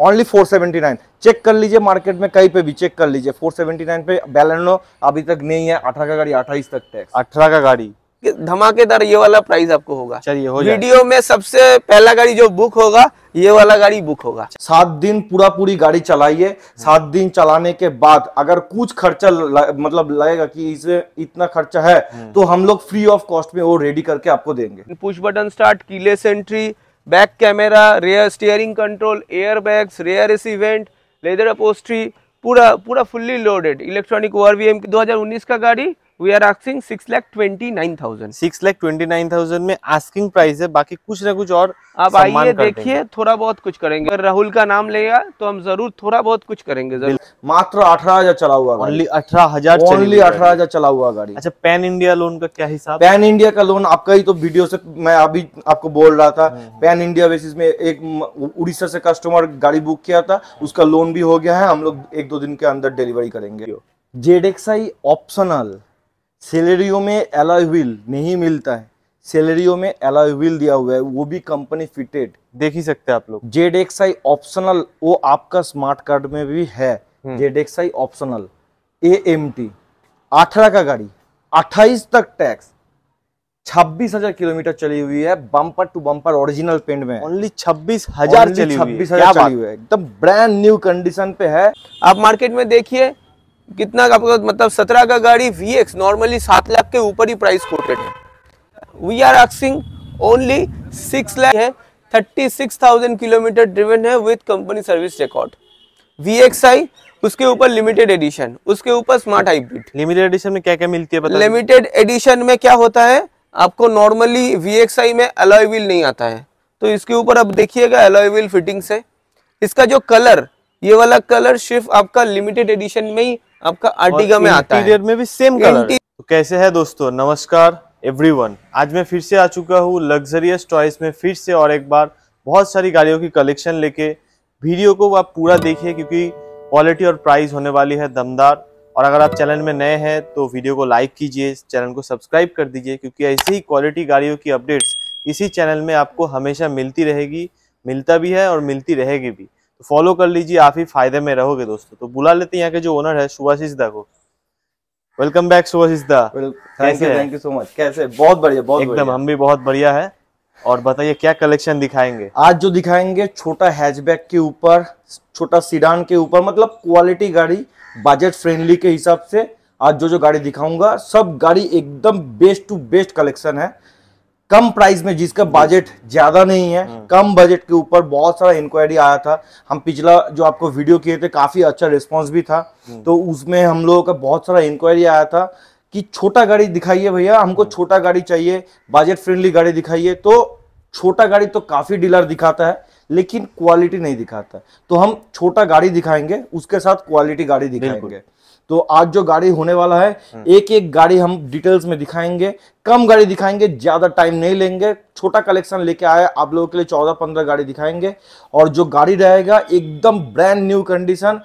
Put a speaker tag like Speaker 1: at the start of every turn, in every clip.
Speaker 1: Only 479 check कर लीजिए market में कहीं पे भी चेक कर लीजिए 479 पे बैलेनो अभी तक नहीं है अठारह का गाड़ी अट्ठाईस तक टैक्स
Speaker 2: अठारह का गाड़ी
Speaker 1: धमाकेदार ये वाला
Speaker 2: प्राइस
Speaker 3: आपको होगा
Speaker 1: चलिए हो वीडियो में सबसे पहला गाड़ी जो बुक होगा ये वाला गाड़ी बुक होगा सात दिन पूरा पूरी गाड़ी चलाइए सात हम्म। दिन चलाने के बाद अगर कुछ खर्चा ल, मतलब लगेगा कि इसे इतना खर्चा है हम्म। तो हम लोग फ्री ऑफ कॉस्ट में वो रेडी करके आपको देंगे
Speaker 3: push button start keyless entry back camera rear steering control air bags rear AC vent leather upholstery पूरा पूरा fully loaded electronic O R V हज़ार उन्नीस का गाड़ी we are asking six lakh twenty nine thousand six lakh twenty nine thousand में asking price है बाकी कुछ ना कुछ और आप आइए देखिए थोड़ा बहुत कुछ करेंगे अगर राहुल का नाम लेगा तो हम जरूर थोड़ा बहुत कुछ करेंगे मात्र अठारह हजार चला हुआ ओनली
Speaker 2: अठारह
Speaker 1: हजार ओनली अठारह
Speaker 2: हजार चला हुआ गाड़ी अच्छा पैन इंडिया लोन का क्या हिसाब
Speaker 1: पैन इंडिया का लोन आपका ही तो वीडियो से मैं अभी आपको बोल रहा था पैन इंडिया बेसिस में एक उड़ीसा से कस्टमर गाड़ी बुक किया था उसका लोन भी हो गया है हम लोग एक दो दिन के अंदर डिलीवरी करेंगे जेड एक्स आई ऑप्शनल सैलरियों में एलॉय व्हील नहीं मिलता है सैलरियों में एलॉय व्हील दिया हुआ है वो भी कंपनी फिटेड देख ही सकते हैं आप लोग जेड एक्स आई ऑप्शनल वो आपका स्मार्ट कार्ड में भी है Z X I optional A M T अठारह का गाड़ी अट्ठाईस तक टैक्स छब्बीस हजार किलोमीटर चली हुई है bumper to bumper original paint में ओनली छब्बीस हजार छब्बीस हजार चली हुई है एकदम ब्रांड न्यू कंडीशन पे है आप मार्केट में देखिए कितना का मतलब
Speaker 3: सत्रह का गाड़ी वी एक्स नॉर्मली सात लाख के ऊपर ही प्राइस कोटेड है we are asking only six lakh है thirty six thousand kilometre driven है with company service record V X I उसके ऊपर लिमिटेड एडिशन उसके ऊपर स्मार्ट हाइब्रिड लिमिटेड एडिशन में क्या क्या मिलती है लिमिटेड एडिशन में क्या होता है आपको नॉर्मली वी एक्स आई में अलॉय व्हील नहीं आता है तो इसके ऊपर अब देखिएगा अलॉय व्हील फिटिंग से इसका जो कलर ये वाला कलर सिर्फ आपका लिमिटेड एडिशन में ही आपका आर्टिका में आता है
Speaker 2: में भी सेम कलर तो कैसे है दोस्तों नमस्कार एवरीवन आज मैं फिर से आ चुका हूँ लग्जरियस चॉइस में फिर से और एक बार बहुत सारी गाड़ियों की कलेक्शन लेके वीडियो को आप पूरा देखिए क्योंकि क्वालिटी और प्राइस होने वाली है दमदार और अगर आप चैनल में नए हैं तो वीडियो को लाइक कीजिए चैनल को सब्सक्राइब कर दीजिए क्योंकि ऐसी ही क्वालिटी गाड़ियों की अपडेट्स इसी चैनल में आपको हमेशा मिलती रहेगी मिलता भी है और मिलती रहेगी भी तो फॉलो कर लीजिए आप ही फायदे में रहोगे दोस्तों तो बुला लेते हैं यहाँ के जो ओनर है सुभाषिश दा को welcome back Subhashish da thank you thank you so much कैसे बहुत बढ़िया बहुत एकदम हम भी बहुत बढ़िया है और बताइए क्या कलेक्शन दिखाएंगे
Speaker 1: आज जो दिखाएंगे छोटा हैचबैक के ऊपर छोटा सीडान के ऊपर मतलब क्वालिटी गाड़ी बजट फ्रेंडली के हिसाब से आज जो जो गाड़ी दिखाऊंगा सब गाड़ी एकदम बेस्ट टू बेस्ट कलेक्शन है कम प्राइस में जिसका बजट ज्यादा नहीं है हम्म। कम बजट के ऊपर बहुत सारा इंक्वायरी आया था हम पिछला जो आपको वीडियो किए थे काफी अच्छा रिस्पॉन्स भी था हम्म। तो उसमें हम लोगों का बहुत सारा इंक्वायरी आया था कि छोटा गाड़ी दिखाइए भैया हमको हम्म। छोटा गाड़ी चाहिए बजट फ्रेंडली गाड़ी दिखाइए तो छोटा गाड़ी तो काफी डीलर दिखाता है लेकिन क्वालिटी नहीं दिखाता तो हम छोटा गाड़ी दिखाएंगे उसके साथ क्वालिटी गाड़ी दिखाएंगे तो आज जो गाड़ी होने वाला है हम्म। एक एक गाड़ी हम डिटेल्स में दिखाएंगे कम गाड़ी दिखाएंगे ज्यादा टाइम नहीं लेंगे छोटा कलेक्शन लेके आए आप लोगों के लिए चौदह पंद्रह गाड़ी दिखाएंगे और जो गाड़ी रहेगा एकदम ब्रांड न्यू कंडीशन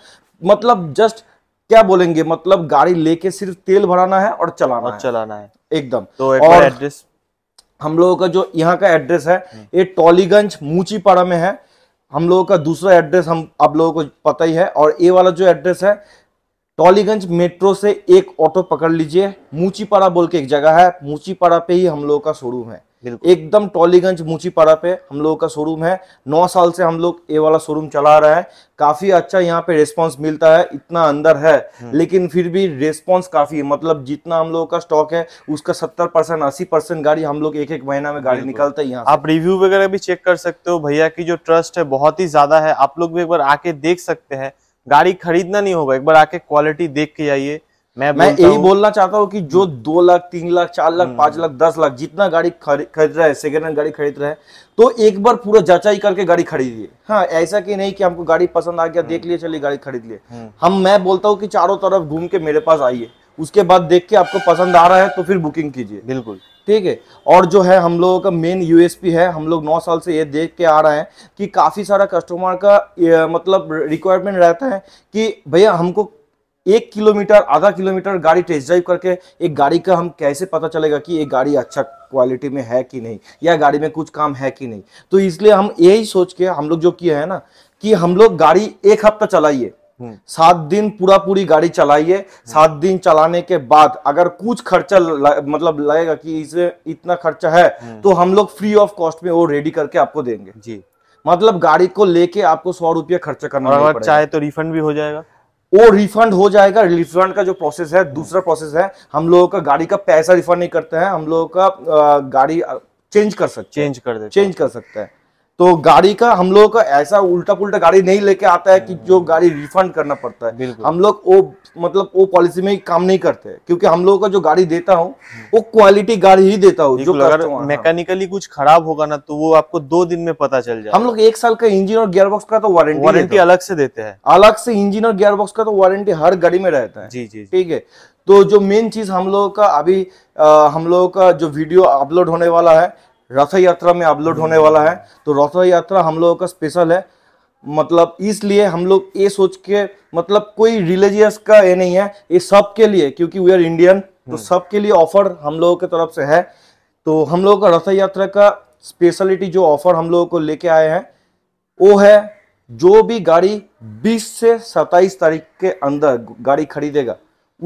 Speaker 1: मतलब जस्ट क्या बोलेंगे मतलब गाड़ी लेके सिर्फ तेल भराना है और चलाना और है। चलाना है एकदम तो एक और एड्रेस हम लोगों का जो यहाँ का एड्रेस है हम्म। ये टॉलीगंज मूचीपाड़ा में है हम लोगों का दूसरा एड्रेस हम आप लोगों को पता ही है और ये वाला जो एड्रेस है टॉलीगंज मेट्रो से एक ऑटो पकड़ लीजिए मूचीपाड़ा बोल के एक जगह है मूचीपाड़ा पे ही हम लोगों का शोरूम है एकदम टॉलीगंज मूचीपाड़ा पे हम लोगों का शोरूम है नौ साल से हम लोग ये वाला शोरूम चला रहे हैं काफी अच्छा यहाँ पे रेस्पॉन्स मिलता है इतना अंदर है हम्म। लेकिन फिर भी रेस्पॉन्स काफी है मतलब जितना हम लोगों का स्टॉक है उसका सत्तर परसेंट अस्सी परसेंट गाड़ी हम लोग एक एक महीना में गाड़ी निकालते है यहाँ आप
Speaker 2: रिव्यू वगैरह भी चेक कर सकते हो भैया की जो ट्रस्ट है बहुत ही ज्यादा है आप लोग भी एक बार आके देख सकते हैं गाड़ी खरीदना नहीं होगा एक बार आके क्वालिटी देख के आइए मैं मैं यही बोलना
Speaker 1: चाहता हूँ कि जो हम्म। दो लाख तीन लाख चार लाख हम्म। पांच लाख दस लाख जितना गाड़ी खरीद रहा है सेकेंड हैंड गाड़ी खरीद रहा है तो एक बार पूरा जांचाई करके गाड़ी खरीदिए हाँ ऐसा कि नहीं कि हमको गाड़ी पसंद आ गया हम्म। देख लिए चलिए गाड़ी खरीद लिए हम मैं बोलता हूँ कि चारों तरफ घूम के मेरे पास आइए उसके बाद देख के आपको पसंद आ रहा है तो फिर बुकिंग कीजिए बिल्कुल ठीक है और जो है हम लोगों का मेन यूएसपी है हम लोग नौ साल से ये देख के आ रहे हैं कि काफ़ी सारा कस्टमर का मतलब रिक्वायरमेंट रहता है कि भैया हमको एक किलोमीटर आधा किलोमीटर गाड़ी टेस्ट ड्राइव करके एक गाड़ी का हम कैसे पता चलेगा कि ये गाड़ी अच्छा क्वालिटी में है कि नहीं या गाड़ी में कुछ काम है कि नहीं तो इसलिए हम यही सोच के हम लोग जो किए हैं ना कि हम लोग गाड़ी एक हफ्ता चलाइए सात दिन पूरा पूरी गाड़ी चलाइए सात दिन चलाने के बाद अगर कुछ खर्चा मतलब लगेगा कि इसमें इतना खर्चा है तो हम लोग फ्री ऑफ कॉस्ट में वो रेडी करके आपको देंगे जी मतलब गाड़ी को लेके आपको सौ रुपया खर्चा करना अगर चाहे तो रिफंड भी हो जाएगा वो रिफंड हो जाएगा रिफंड का जो प्रोसेस है दूसरा प्रोसेस है हम लोगों का गाड़ी का पैसा रिफंड नहीं करते हैं हम लोगों का गाड़ी चेंज कर सकते चेंज कर दे चेंज कर सकते हैं तो गाड़ी का हम लोगों का ऐसा उल्टा पुल्टा गाड़ी नहीं लेके आता है कि जो गाड़ी रिफंड करना पड़ता है हम लोग वो मतलब वो पॉलिसी में काम नहीं करते क्योंकि हम लोगों का जो गाड़ी देता हूँ वो क्वालिटी गाड़ी ही देता हूँ
Speaker 2: मैकेनिकली कुछ खराब होगा ना तो वो आपको दो दिन में पता चल जाए हम
Speaker 1: लोग एक साल का इंजन और गियरबॉक्स का तो वारंटी वारंटी अलग से देते हैं अलग से इंजन और गियरबॉक्स का तो वारंटी हर गाड़ी में रहता है जी जी ठीक है तो जो मेन चीज हम लोगों का अभी आ, हम लोगों का जो वीडियो अपलोड होने वाला है रथ यात्रा में अपलोड होने वाला है तो रथ यात्रा हम लोगों का स्पेशल है मतलब इसलिए हम लोग ये सोच के मतलब कोई रिलीजियस का ये नहीं है ये सब के लिए क्योंकि वी आर इंडियन तो हम्म। सब के लिए ऑफर हम लोगों के तरफ से है तो हम लोगों का रथ यात्रा का स्पेशलिटी जो ऑफर हम लोगों को लेके आए हैं वो है जो भी गाड़ी 20 से 27 तारीख के अंदर गाड़ी खरीदेगा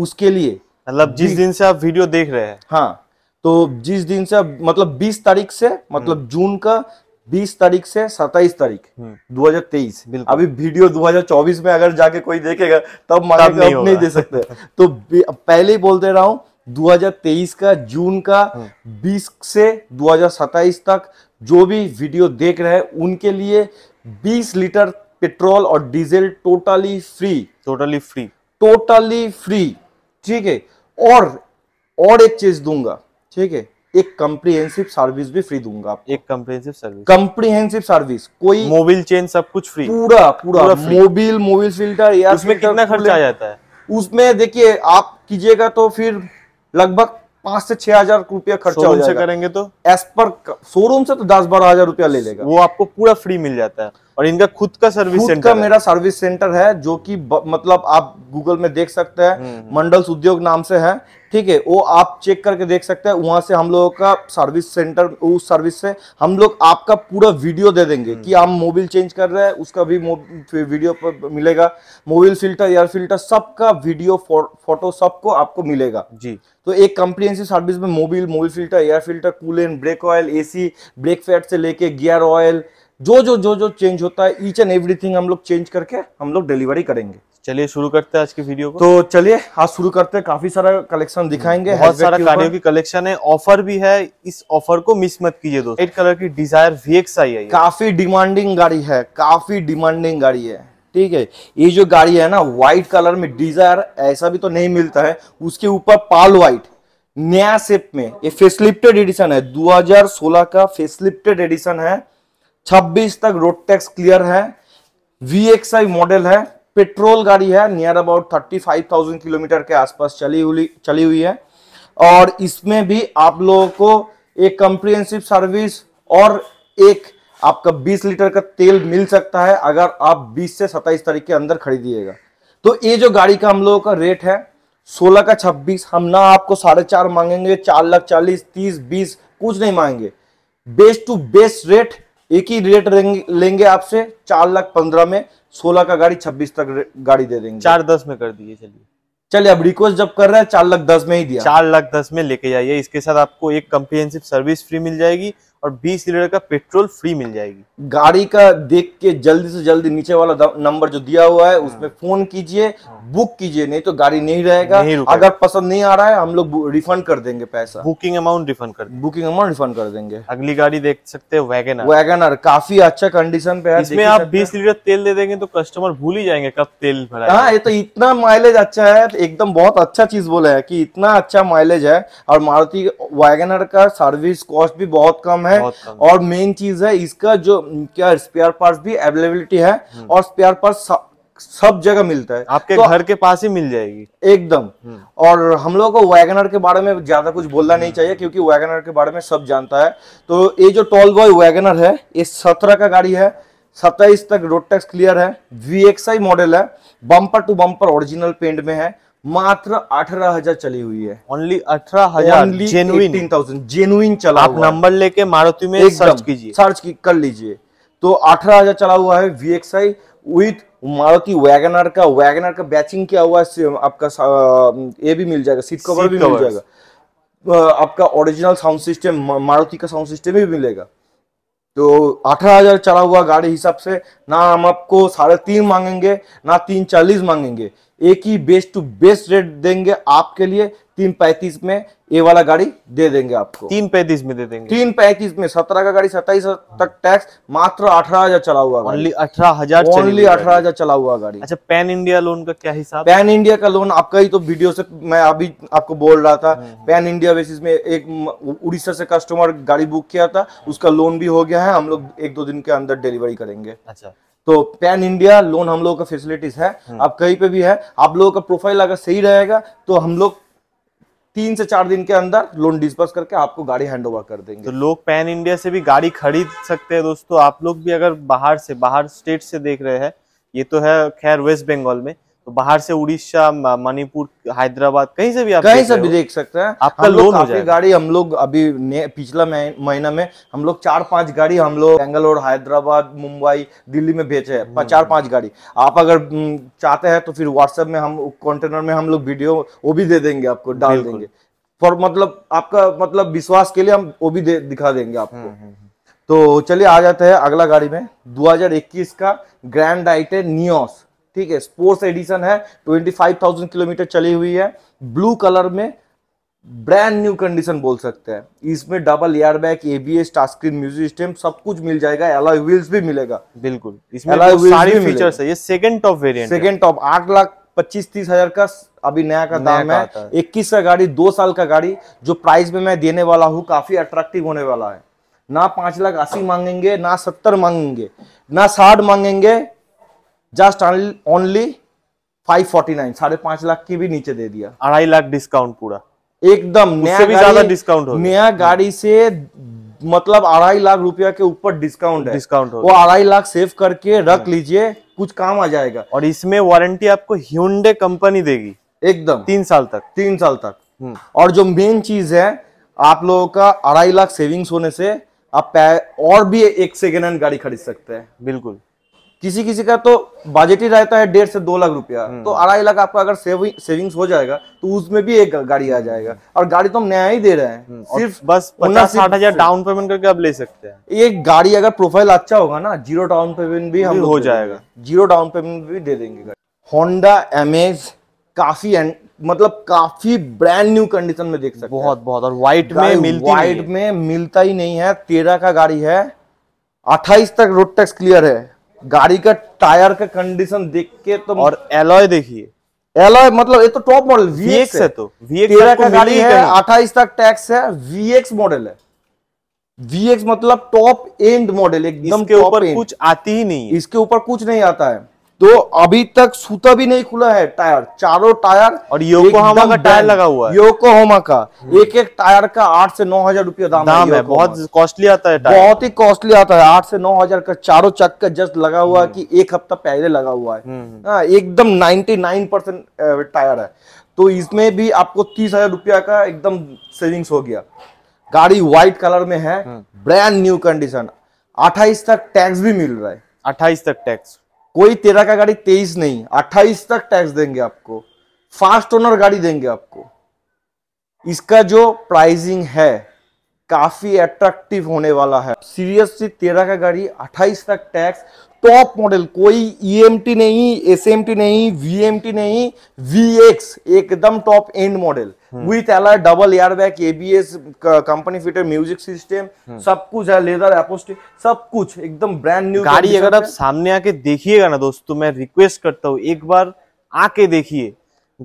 Speaker 1: उसके लिए मतलब जिस दिन से आप वीडियो देख रहे हैं हाँ तो जिस दिन से मतलब 20 तारीख से मतलब हम्म। जून का 20 तारीख से 27 तारीख 2023 हम्म। अभी वीडियो 2024 में अगर जाके कोई देखेगा तब मतलब नहीं, नहीं दे सकते तो पहले ही बोल रहा हूँ 2023 का जून का 20 हाँ। से 2027 तक जो भी वीडियो देख रहे हैं उनके लिए 20 लीटर पेट्रोल और diesel totally free totally free totally free ठीक है और और एक चीज दूंगा ठीक है एक कम्प्रीहेंसिव सर्विस भी फ्री दूंगा आपको एक कम्प्रीहेंसिव सर्विस कम्प्रीहेंसिव सर्विस कोई मोबिल चेन सब कुछ फ्री पूरा पूरा, पूरा मोबिल मोबिल फिल्टर या उसमें कितना खर्चा आ जाता है उसमें देखिए आप कीजिएगा तो फिर लगभग पांच से छह हजार रुपया खर्चा हो करेंगे तो एस पर शोरूम से तो दस बारह हजार रुपया ले लेगा वो आपको पूरा फ्री मिल जाता है और इनका खुद का सर्विस खुद सेंटर का मेरा सर्विस सेंटर है जो कि मतलब आप गूगल में देख सकते हैं हम्म, हम्म। मंडल उद्योग नाम से है ठीक है वो आप चेक करके देख सकते हैं वहां से हम लोगों का सर्विस सेंटर उस सर्विस से हम लोग आपका पूरा वीडियो दे देंगे हम्म। कि हम मोबिल चेंज कर रहे हैं उसका भी वीडियो पर मिलेगा मोबिल फिल्टर एयर फिल्टर सबका वीडियो फोटो सबको आपको मिलेगा जी तो एक कंप्रीहेंसिव सर्विस में mobil mobil filter air filter coolant brake oil सी ब्रेक फैट से लेके गियर ऑयल जो जो जो जो चेंज होता है ईच एंड एवरीथिंग हम लोग चेंज
Speaker 2: करके हम लोग डिलीवरी करेंगे चलिए शुरू करते हैं आज की वीडियो को तो चलिए आज शुरू करते हैं काफी सारा कलेक्शन दिखाएंगे बहुत सारा गाड़ियों की कलेक्शन है ऑफर भी है इस ऑफर को मिस मत कीजिए
Speaker 1: दोस्तों एट कलर की डिजायर एक्स आई है काफी डिमांडिंग गाड़ी है काफी डिमांडिंग गाड़ी है ठीक है ये जो गाड़ी है ना व्हाइट कलर में डिजायर ऐसा भी तो नहीं मिलता है उसके ऊपर पाल व्हाइट नया सेप में ये फेसलिफ्टेड एडिशन है 2016 का फेसलिफ्टेड एडिशन है 26 तक रोड टैक्स क्लियर है वी मॉडल है पेट्रोल गाड़ी है near about thirty five thousand kilometre के आसपास चली हुई चली हुई है और इसमें भी आप लोगों को एक कंप्रिहेंसिव सर्विस और एक आपका 20 लीटर का तेल मिल सकता है अगर आप 20 से 27 तारीख के अंदर खरीदिएगा तो ये जो गाड़ी का हम लोगों का रेट है 16 का 26 हम ना आपको साढ़े चार मांगेंगे चार लाख चालीस तीस बीस कुछ नहीं मांगेंगे बेस्ट टू बेस्ट रेट एक ही रेट लेंगे आपसे चार लाख पंद्रह में
Speaker 2: सोलह का गाड़ी छब्बीस तक गाड़ी दे देंगे चार दस में कर दिए चलिए चलिए अब रिक्वेस्ट जब कर रहे हैं चार लाख दस में ही दिया चार लाख दस में लेके जाइए इसके साथ आपको एक कम्प्रीहेंसिव सर्विस फ्री मिल जाएगी और 20 लीटर का पेट्रोल फ्री मिल जाएगी गाड़ी का देख के जल्दी से जल्दी नीचे वाला
Speaker 1: नंबर जो दिया हुआ है उसमें हाँ। फोन कीजिए हाँ। बुक कीजिए नहीं तो गाड़ी नहीं रहेगा नहीं अगर पसंद नहीं आ रहा है हम लोग रिफंड कर देंगे पैसा बुकिंग अमाउंट रिफंड कर बुकिंग अमाउंट रिफंड कर देंगे अगली गाड़ी देख सकते हैं वैगन वैगन काफी अच्छा कंडीशन पे है इसमें आप
Speaker 2: बीस लीटर तेल दे देंगे तो कस्टमर भूल ही जाएंगे कब तेल भरा हाँ ये तो
Speaker 1: इतना माइलेज अच्छा है तो एकदम बहुत अच्छा चीज बोला है की इतना अच्छा माइलेज है और मारुति वैगनर का सर्विस कॉस्ट भी बहुत कम है है और मेन चीज है इसका जो क्या स्पेयर पार्ट भी अवेलेबिलिटी है हम्म। और स्पेयर पार्ट सब जगह मिलता है आपके तो घर के पास ही मिल जाएगी एकदम हम्म। और हम लोगों को वैगनर के बारे में ज्यादा कुछ बोलना नहीं चाहिए हम्म। क्योंकि वैगनर के बारे में सब जानता है तो ये जो टॉल बॉय वैगनर है ये सत्रह का गाड़ी है सत्ताईस तक रोड टैक्स क्लियर है वी मॉडल है bumper to bumper original paint में है मात्र अठारह हजार चली हुई है ओनली अठारह हजार जेनुइन थाउजेंड
Speaker 2: जेनुइन चला आप नंबर लेके मारुति
Speaker 1: में सर्च कीजिए सर्च की, कर लीजिए तो अठारह हजार चला हुआ है V X I with Maruti WagonR का वैगनर का बैचिंग किया हुआ है आपका ये भी मिल जाएगा सीट कवर भी मिल जाएगा आपका ओरिजिनल साउंड सिस्टम मारुति का साउंड सिस्टम भी मिलेगा तो अठारह हजार चला हुआ गाड़ी हिसाब से ना हम आपको साढ़े तीन मांगेंगे ना तीन चालीस मांगेंगे एक ही बेस्ट टू बेस्ट रेट देंगे आपके लिए तीन पैंतीस में ये वाला गाड़ी दे देंगे आपको तीन पैंतीस में दे देंगे तीन पैंतीस में सत्रह का गाड़ी सत्ताईस तक टैक्स मात्र अठारह हजार चला हुआ ओनली अठारह हजार ओनली अठारह हजार
Speaker 2: चला हुआ गाड़ी अच्छा पैन इंडिया लोन का क्या हिसाब पैन
Speaker 1: इंडिया का लोन आपका ही तो वीडियो से मैं अभी आपको बोल रहा था पैन इंडिया बेसिस में एक उड़ीसा से कस्टमर गाड़ी बुक किया था उसका लोन भी हो गया है हम लोग एक दो दिन के अंदर डिलीवरी करेंगे अच्छा तो पैन इंडिया लोन हम लोगों का फैसिलिटीज है हम्म। आप कहीं पे भी है आप लोगों का प्रोफाइल अगर सही रहेगा तो हम लोग
Speaker 2: तीन से चार दिन के अंदर लोन डिस्पर्स करके आपको गाड़ी हैंड ओवर कर देंगे तो लोग पैन इंडिया से भी गाड़ी खरीद सकते हैं दोस्तों आप लोग भी अगर बाहर से बाहर स्टेट से देख रहे हैं ये तो है खैर वेस्ट बंगाल में तो बाहर से उड़ीसा मणिपुर हैदराबाद कहीं से भी आप कहीं से भी देख सकते हैं आपका लोन हो जाएगा
Speaker 1: गाड़ी हम लोग अभी पिछला महीना में हम लोग चार पांच गाड़ी हम लोग बेंगलोर हैदराबाद मुंबई दिल्ली में भेजे हैं चार हम्म। पांच गाड़ी आप अगर चाहते हैं तो फिर व्हाट्सएप में हम कंटेनर में हम लोग वीडियो वो भी दे देंगे आपको डाल देंगे फॉर मतलब आपका मतलब विश्वास के लिए हम वो भी दिखा देंगे आपको हम्म, हम्म, तो चलिए आ जाते हैं अगला गाड़ी में 2021 का ग्रैंड आइटे नियोस ठीक है स्पोर्ट्स एडिशन है 25,000 किलोमीटर चली हुई है ब्लू कलर में ब्रांड न्यू कंडीशन बोल सकते हैं इसमें double air bag ABS touchscreen music system सब कुछ मिल जाएगा एलॉय व्हील्स भी मिलेगा बिल्कुल
Speaker 2: second top variant
Speaker 1: second top आठ लाख पच्चीस तीस हजार का अभी नया का दाम है इक्कीस का गाड़ी दो साल का गाड़ी जो प्राइस में मैं देने वाला हूँ काफी अट्रैक्टिव होने वाला है ना पांच लाख अस्सी मांगेंगे ना सत्तर मांगेंगे ना साठ मांगेंगे just only five forty nine साढ़े पांच लाख की भी नीचे दे दिया अढ़ाई लाख डिस्काउंट पूरा एकदम नया ज्यादा डिस्काउंट नया हाँ। गाड़ी से मतलब अढ़ाई लाख रुपया के ऊपर डिस्काउंट है डिस्काउंट वो अढ़ाई
Speaker 2: लाख सेव करके रख हाँ। लीजिए कुछ काम आ जाएगा और इसमें वारंटी आपको ह्यूंडे कंपनी देगी एकदम तीन साल तक तीन साल
Speaker 1: तक हम्म। और जो मेन चीज है आप लोगों का अढ़ाई लाख सेविंग्स होने से आप और भी एक सेकेंड हैंड गाड़ी खरीद सकते हैं बिल्कुल किसी किसी का तो बजट ही रहता है डेढ़ से दो लाख रुपया हम्म। तो अढ़ाई लाख आपका अगर सेविंग सेविंग्स हो जाएगा तो उसमें भी एक गाड़ी आ जाएगा और गाड़ी तो हम नया ही दे रहे हैं हम्म, सिर्फ बस पचास साठ हजार डाउन
Speaker 2: पेमेंट करके आप ले सकते हैं
Speaker 1: ये गाड़ी अगर प्रोफाइल अच्छा होगा ना जीरो डाउन पेमेंट भी हम हो जाएगा जीरो डाउन पेमेंट भी दे देंगे होंडा एमेज काफी मतलब काफी ब्रांड न्यू कंडीशन में देख सकते बहुत बहुत और व्हाइट में व्हाइट में मिलता ही नहीं है तेरह का गाड़ी है अट्ठाईस तक रोड टैक्स क्लियर है गाड़ी का टायर का कंडीशन देख के तो और एलॉय देखिए एलॉय मतलब ये तो टॉप मॉडल वीएक्स है तो तेरह का गाड़ी है अट्ठाईस तक टैक्स है वीएक्स मॉडल है वीएक्स मतलब टॉप एंड मॉडल एकदम के ऊपर कुछ आती ही नहीं इसके ऊपर कुछ नहीं आता है तो अभी तक सूता भी नहीं खुला है टायर चारों टायर और योकोहामा का टायर लगा हुआ है योकोहामा का हम्म। एक एक टायर का आठ से नौ हजार रुपया दाम, दाम है बहुत कॉस्टली आता है टायर बहुत ही कॉस्टली आता है आठ से नौ हजार का चारों का जस्ट लगा हुआ है हम्म। कि एक हफ्ता पहले लगा हुआ है हम्म। हाँ, एकदम नाइनटी नाइन परसेंट टायर है तो इसमें भी आपको तीस हजार रुपया का एकदम सेविंग्स हो गया गाड़ी व्हाइट कलर में है ब्रांड न्यू कंडीशन अट्ठाईस तक टैक्स भी मिल रहा है अट्ठाईस तक टैक्स कोई तेरह का गाड़ी तेईस नहीं अट्ठाईस तक टैक्स देंगे आपको फास्ट ओनर गाड़ी देंगे आपको इसका जो प्राइसिंग है काफी अट्रैक्टिव होने वाला है सीरियसली तेरह का गाड़ी अट्ठाईस तक टैक्स टॉप मॉडल कोई ईएमटी e नहीं एसएमटी नहीं वीएमटी नहीं वीएक्स एकदम top end model with L double airbag ABS company fitted music system सब कुछ है लेदर एपोस्टिक सब कुछ एकदम ब्रांड न्यू गाड़ी अगर आप
Speaker 2: सामने आके देखिएगा ना दोस्तों तो मैं रिक्वेस्ट करता हूँ एक बार आके देखिए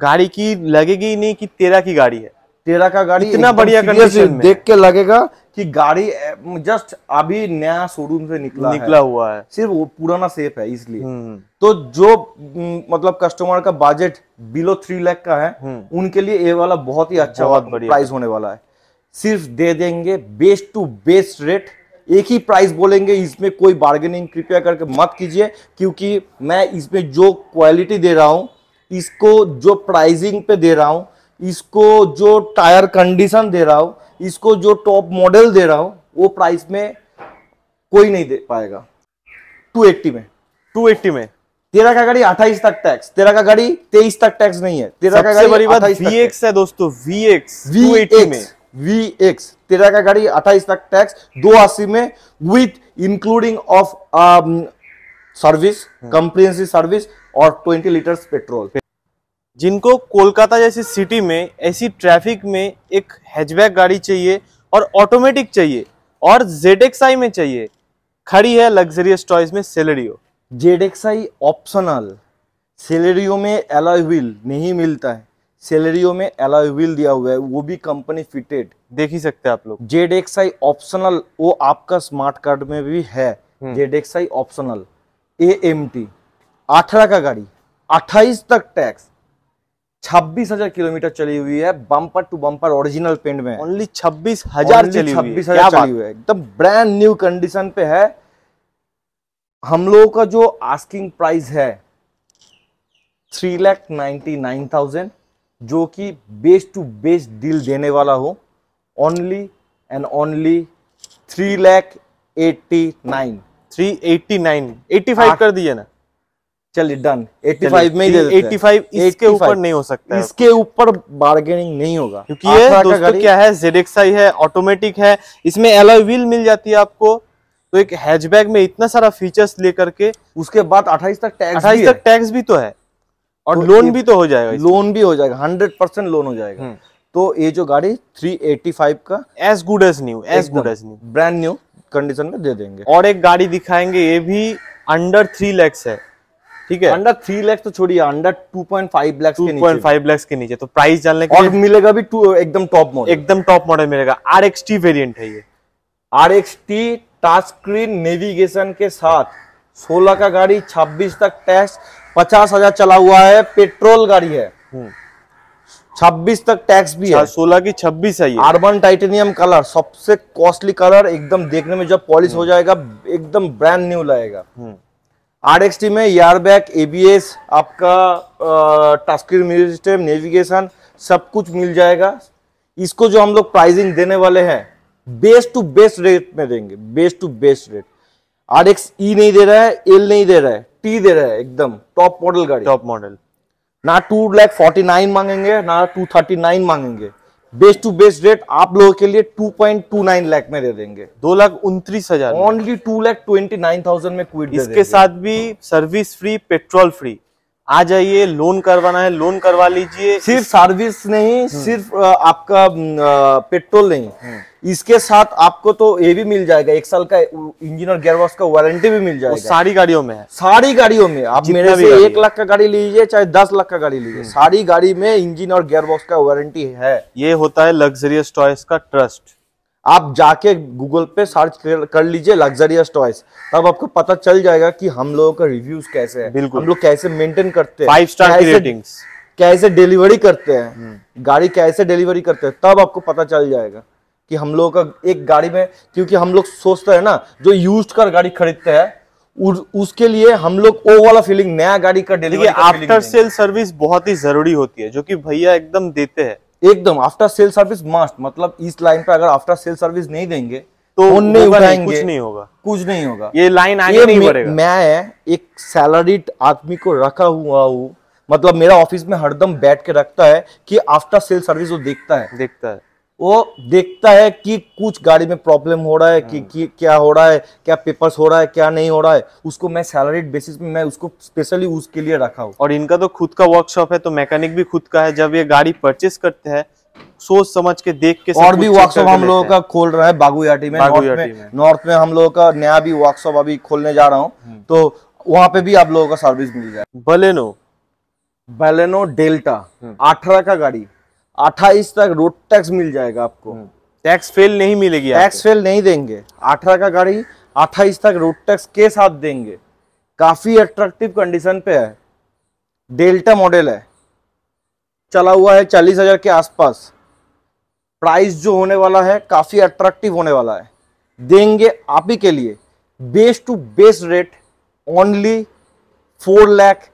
Speaker 2: गाड़ी की लगेगी नहीं की तेरा की गाड़ी है तेरा का
Speaker 1: गाड़ी इतना बढ़िया देख
Speaker 2: के लगेगा कि गाड़ी जस्ट
Speaker 1: अभी नया शोरूम से निकला निकला है। हुआ है सिर्फ वो पुराना सेफ है इसलिए हम्म। तो जो मतलब कस्टमर का बजट बिलो थ्री लाख का है हम्म। उनके लिए ये वाला बहुत ही अच्छा बहुत प्राइस होने वाला है सिर्फ दे देंगे बेस्ट टू बेस्ट रेट एक ही प्राइस बोलेंगे इसमें कोई बार्गेनिंग कृपया करके मत कीजिए क्योंकि मैं इसमें जो क्वालिटी दे रहा हूँ इसको जो प्राइसिंग पे दे रहा हूँ इसको जो टायर कंडीशन दे रहा हूँ इसको जो टॉप मॉडल दे रहा हूँ वो प्राइस में कोई नहीं दे पाएगा 280 में 280 में तेरा का गाड़ी अट्ठाईस तक टैक्स तेरा का गाड़ी तेईस तक टैक्स नहीं है तेरा का गाड़ी बड़ी बात है दोस्तों VX VX में VX का गाड़ी अट्ठाईस तक टैक्स दो अस्सी में with including of service comprehensive service
Speaker 2: और 20 लीटर पेट्रोल जिनको कोलकाता जैसी सिटी में ऐसी ट्रैफिक में एक हैचबैक गाड़ी चाहिए और ऑटोमेटिक चाहिए और जेड में चाहिए खड़ी है लग्जरियस टॉयज में सेलेरियो जेड ऑप्शनल
Speaker 1: सेलेरियो में एलॉय व्हील नहीं मिलता है सेलेरियो में एलॉय व्हील दिया हुआ है वो भी कंपनी फिटेड देख ही सकते हैं आप लोग जेड एक्स आई ऑप्शनल वो आपका स्मार्ट कार्ड में भी है Z X I optional A M T अठारह का गाड़ी अट्ठाईस तक टैक्स छब्बीस हजार किलोमीटर चली हुई है bumper to bumper original paint में ओनली छब्बीस हजार छब्बीस हजार चली हुई है एकदम ब्रांड न्यू कंडीशन पे है हम लोगों का जो आस्किंग प्राइस है three lakh ninety nine thousand जो कि बेस्ट टू बेस्ट डील देने वाला हो only and only three lakh eighty nine three eighty nine eighty five कर दिए ना चलिए डन
Speaker 2: 85 में ही दे देते 85 इसके ऊपर नहीं हो सकता इसके ऊपर
Speaker 1: बार्गेनिंग नहीं होगा
Speaker 2: क्योंकि ये दोस्तों क्या है जेडेक्साई है ऑटोमेटिक है इसमें एलॉय व्हील मिल जाती है आपको तो एक हैचबैक में इतना सारा फीचर्स लेकर के उसके बाद 28 तक टैक्स 28 तक
Speaker 1: टैक्स भी तो है और तो लोन भी तो हो जाएगा लोन भी हो जाएगा हंड्रेड परसेंट लोन हो जाएगा हम्म। तो ये जो गाड़ी 385 का as good as new as good as new brand new
Speaker 2: condition में दे देंगे और एक गाड़ी दिखाएंगे ये भी अंडर थ्री लैक्स है ठीक है अंडर थ्री लैक्स तो छोड़िए under two point five lakhs two point five lakhs के नीचे तो प्राइस जानने के और मिलेगा
Speaker 1: भी टू एकदम टॉप मॉडल
Speaker 2: एकदम टॉप मॉडल मिलेगा आर एक्स टी वेरियंट है ये R X T
Speaker 1: touch screen navigation के साथ सोलह का गाड़ी छब्बीस तक टैक्स पचास हजार चला हुआ है पेट्रोल गाड़ी है हम्म। छब्बीस तक टैक्स भी है अच्छा, सोलह की छब्बीस है अर्बन टाइटेनियम कलर सबसे कॉस्टली कलर एकदम देखने में जब पॉलिश हो हम्म। जाएगा एकदम ब्रांड न्यू लगेगा आर एक्स टी में एयरबैग एस आपका म्यूजिक सिस्टम नेविगेशन सब कुछ मिल जाएगा इसको जो हम लोग प्राइजिंग देने वाले हैं बेस्ट टू बेस्ट रेट में देंगे best to best rate R X E नहीं दे रहा है एल नहीं दे रहा है टी दे रहा है एकदम टॉप मॉडल गाड़ी टॉप मॉडल ना टू लैख फोर्टी नाइन मांगेंगे ना टू थर्टी नाइन मांगेंगे बेस्ट टू बेस्ट रेट आप लोगों के लिए 2.29 लाख में दे देंगे दो लाख उनतीस
Speaker 2: हजार only two lakh twenty nine thousand में क्विट इसके साथ भी सर्विस फ्री पेट्रोल फ्री आ जाइए लोन करवाना है लोन करवा लीजिए सिर्फ सर्विस नहीं हम्म। सिर्फ
Speaker 1: आपका पेट्रोल नहीं हम्म। इसके साथ आपको तो ये भी मिल जाएगा एक साल का गेयर गेयरबॉक्स का वारंटी भी मिल जाएगा सारी गाड़ियों में सारी गाड़ियों में आप मेरे से एक लाख का गाड़ी लीजिए चाहे दस लाख का गाड़ी लीजिए हम्म। सारी गाड़ी में इंजिन और गेयरबॉक्स का वारंटी है ये होता है लग्जरियस टॉयस का ट्रस्ट आप जाके गूगल पे सर्च कर लीजिए लग्जरियस टॉयस तब आपको पता चल जाएगा कि हम लोगों का रिव्यूज कैसे है बिल्कुल हम लोग कैसे मेंटेन करते हैं फाइव स्टार कैसे डिलीवरी करते हैं हम्म। गाड़ी कैसे डिलीवरी करते हैं तब आपको पता चल जाएगा कि हम लोगों का एक गाड़ी में क्योंकि हम लोग सोचते हैं ना जो यूज कर गाड़ी खरीदते हैं उसके लिए हम लोग ओ वाला फीलिंग नया गाड़ी का डिलीवरी आफ्टर
Speaker 2: सेल सर्विस बहुत ही जरूरी होती है जो कि भैया एकदम देते हैं एकदम
Speaker 1: आफ्टर सेल सर्विस मस्ट मतलब इस लाइन पे अगर आफ्टर सेल सर्विस नहीं देंगे तो फोन नहीं उठाएंगे कुछ नहीं होगा कुछ नहीं
Speaker 2: होगा ये लाइन आगे ये नहीं बढ़ेगा
Speaker 1: मैं एक सैलरीड आदमी को रखा हुआ हूँ मतलब मेरा ऑफिस में हरदम बैठ के रखता है कि आफ्टर सेल सर्विस वो देखता है देखता है वो देखता है कि कुछ गाड़ी में प्रॉब्लम हो रहा है कि, हाँ। कि क्या हो रहा है क्या पेपर्स हो रहा है क्या नहीं हो रहा है उसको मैं सैलरीड बेसिस पे मैं उसको स्पेशली उसके
Speaker 2: लिए रखा हूँ और इनका तो खुद का वर्कशॉप है तो मैकेनिक भी खुद का है जब ये गाड़ी परचेस करते हैं सोच समझ के देख के और भी वर्कशॉप हम लोगों का
Speaker 1: खोल रहा है याटी में नॉर्थ में हम लोगों का नया भी वर्कशॉप अभी खोलने जा रहा हूँ हम्म। तो वहां पे भी आप लोगों का सर्विस मिल जाए बलेनो बलेनो डेल्टा हम्म। अठारह का गाड़ी अट्ठाईस तक रोड टैक्स मिल जाएगा आपको टैक्स हम्म। फेल नहीं मिलेगी टैक्स फेल नहीं देंगे अठारह का गाड़ी अट्ठाईस तक रोड टैक्स के साथ देंगे काफी अट्रैक्टिव कंडीशन पे है डेल्टा मॉडल है चला हुआ है चालीस हजार के आसपास प्राइस जो होने वाला है काफी अट्रैक्टिव होने वाला है देंगे आप ही के लिए best to best rate only four lakh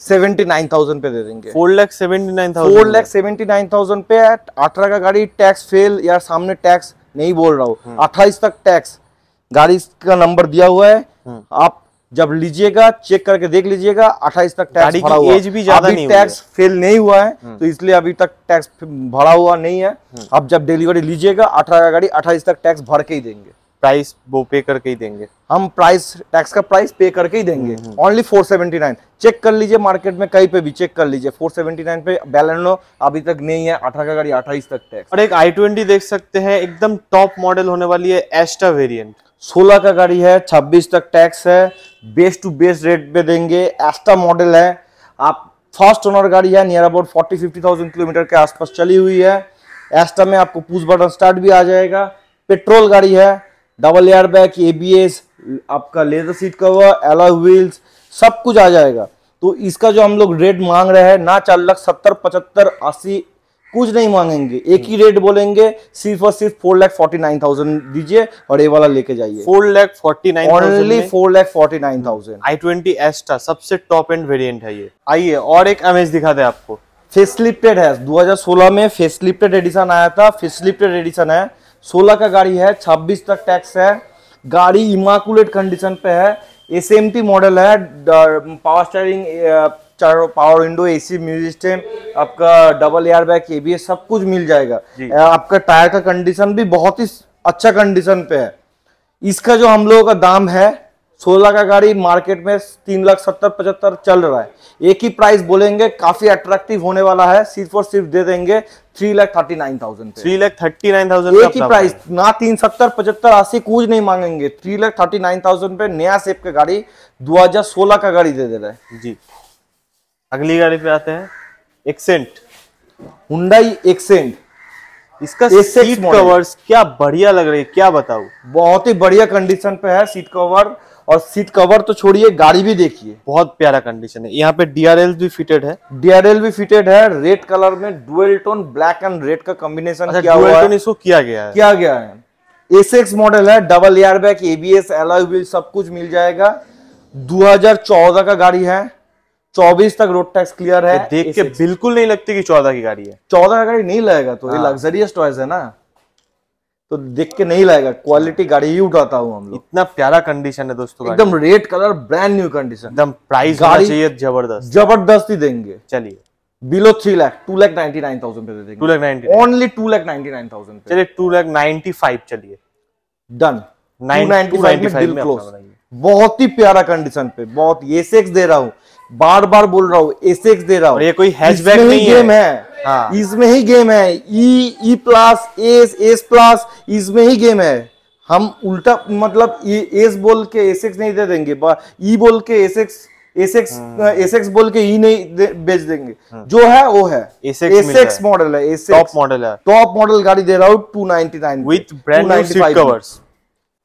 Speaker 1: 79,000 पे दे देंगे four lakh seventy nine thousand four पे अठारह का गाड़ी टैक्स फेल यार सामने टैक्स नहीं बोल रहा हूँ हम्म। अट्ठाईस तक टैक्स गाड़ी का नंबर दिया हुआ है हम्म। आप जब लीजिएगा चेक करके देख लीजिएगा अट्ठाईस तक टैक्स भरा हुआ एज भी ज्यादा नहीं टैक्स फेल नहीं हुआ है हम्म। तो इसलिए अभी तक टैक्स भरा हुआ नहीं है आप जब डिलीवरी लीजिएगा अठारह का गाड़ी अट्ठाईस तक टैक्स भर के ही देंगे प्राइस वो पे करके ही देंगे हम प्राइस टैक्स का प्राइस पे करके ही देंगे ओनली 479 चेक कर लीजिए मार्केट में कहीं पे भी चेक कर लीजिए 479 पे बैलेनो अभी तक नहीं है अठारह का गाड़ी अट्ठाईस तक टैक्स और एक आई ट्वेंटी देख सकते हैं एकदम टॉप मॉडल होने वाली है एस्टा वेरियंट सोलह का गाड़ी है छब्बीस तक टैक्स है बेस्ट टू बेस्ट रेट पे देंगे एस्टा मॉडल है आप फर्स्ट ओनर गाड़ी है near about forty fifty thousand kilometre के आसपास चली हुई है एस्टा में आपको पूछ बटन स्टार्ट भी आ जाएगा पेट्रोल गाड़ी है डबल एयर बैग एस आपका leather seat cover alloy wheels सब कुछ आ जाएगा तो इसका जो हम लोग रेट मांग रहे हैं ना चार लाख सत्तर पचहत्तर अस्सी कुछ नहीं मांगेंगे एक ही रेट बोलेंगे सिर्फ और सिर्फ four lakh forty nine thousand दीजिए और ये वाला लेके जाइए
Speaker 2: four lakh forty nine only four lakh forty nine thousand I twenty Asta सबसे टॉप एंड वेरिएंट है ये आइए और एक अमेज दिखा दे आपको
Speaker 1: फेसलिफ्टेड है 2016 में फेसलिफ्टेड एडिशन आया था फेसलिफ्टेड एडिशन है सोलह का गाड़ी है छब्बीस तक टैक्स है गाड़ी इमाकुलेट कंडीशन पे है एस मॉडल है power steering power window AC music system आपका डबल एयर बैग ए सब कुछ मिल जाएगा आपका टायर का कंडीशन भी बहुत ही अच्छा कंडीशन पे है इसका जो हम लोगों का दाम है सोलह का गाड़ी मार्केट में तीन लाख सत्तर पचहत्तर चल रहा है एक ही प्राइस बोलेंगे काफी अट्रैक्टिव होने वाला है सिर्फ और सिर्फ दे देंगे three lakh thirty nine thousand three lakh thirty nine thousand एक ही प्राइस ना तीन सत्तर पचहत्तर अस्सी कुछ नहीं मांगेंगे three lakh thirty nine thousand पे नया सेप का गाड़ी दो हजार सोलह का गाड़ी दे दे रहे जी
Speaker 2: अगली गाड़ी पे आते हैं एक्सेंट हुई एक्सेंट इसका सीट कवर्स क्या बढ़िया लग रही है क्या बताऊ बहुत ही बढ़िया
Speaker 1: कंडीशन पे है सीट कवर और सीट कवर तो छोड़िए गाड़ी भी देखिए बहुत प्यारा कंडीशन है यहाँ पे डीआरएल भी फिटेड है डीआरएल भी फिटेड है रेड कलर में dual tone black and red का कॉम्बिनेशन अच्छा, किया है इसको किया गया है किया गया है एसेक्स मॉडल है double air bag ABS alloy wheel सब कुछ मिल जाएगा 2014 का गाड़ी है 24 तक रोड टैक्स क्लियर है देख के
Speaker 2: बिल्कुल नहीं लगती कि 14 की गाड़ी है
Speaker 1: 14 का गाड़ी नहीं लगेगा तो ये लग्जरियस हाँ। टॉयस है ना तो देख के नहीं लाएगा क्वालिटी गाड़ी ही उठाता हूँ
Speaker 2: हम लोग इतना प्यारा कंडीशन है दोस्तों एकदम red colour brand new condition एकदम प्राइस चाहिए जबरदस्त जबरदस्त ही देंगे चलिए below three lakh two lakh ninety nine thousand पे दे देंगे two lakh ninety
Speaker 1: only two lakh ninety nine thousand चलिए टू लाख नाइनटी फाइव चलिए डन बहुत ही प्यारा कंडीशन पे बहुत एसेक्स दे रहा हूँ बार बार बोल रहा हूँ एसेक्स दे रहा हूँ ये कोई हैचबैक नहीं है हाँ। इसमें ही गेम है E E plus S S plus इसमें ही गेम है हम उल्टा मतलब एस e, बोल के एस एक्स नहीं दे देंगे ई e बोल के S X S X S X बोल के ई e नहीं दे, बेच देंगे हाँ। जो है वो है एस एक्स मॉडल है एसएक्स टॉप मॉडल है टॉप मॉडल गाड़ी दे रहा हूँ two ninety nine with nine covers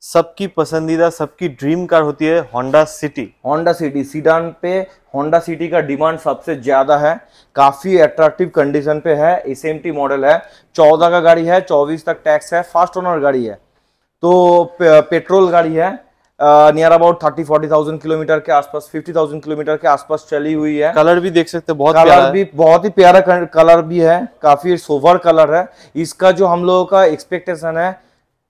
Speaker 2: सबकी पसंदीदा सबकी ड्रीम कार होती है Honda City Honda City sedan पे होंडा
Speaker 1: सिटी का डिमांड सबसे ज़्यादा है काफ़ी अट्रैक्टिव कंडीशन पे है एस मॉडल है चौदह का गाड़ी है चौबीस तक टैक्स है फास्ट ओनर गाड़ी है तो पे, पेट्रोल गाड़ी है near about thirty forty thousand kilometre के आसपास फिफ्टी थाउजेंड किलोमीटर के आसपास चली हुई है कलर भी देख सकते बहुत कलर भी बहुत ही प्यारा कलर भी है काफ़ी सोवर कलर है इसका जो हम लोगों का एक्सपेक्टेशन है